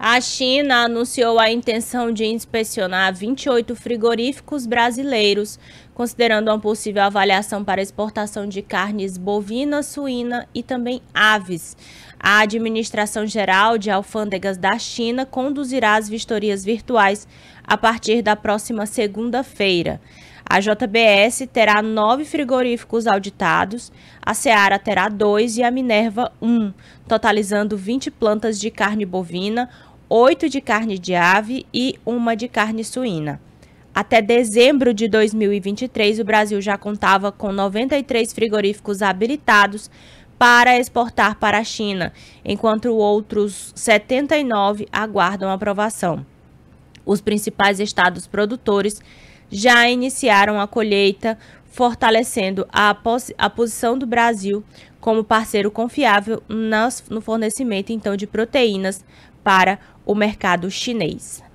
A China anunciou a intenção de inspecionar 28 frigoríficos brasileiros, considerando uma possível avaliação para exportação de carnes bovina, suína e também aves. A Administração Geral de Alfândegas da China conduzirá as vistorias virtuais a partir da próxima segunda-feira. A JBS terá nove frigoríficos auditados, a Seara terá dois e a Minerva um, totalizando 20 plantas de carne bovina, oito de carne de ave e uma de carne suína. Até dezembro de 2023, o Brasil já contava com 93 frigoríficos habilitados para exportar para a China, enquanto outros 79 aguardam aprovação. Os principais estados produtores já iniciaram a colheita, fortalecendo a, pos a posição do Brasil como parceiro confiável nas, no fornecimento então de proteínas para o mercado chinês.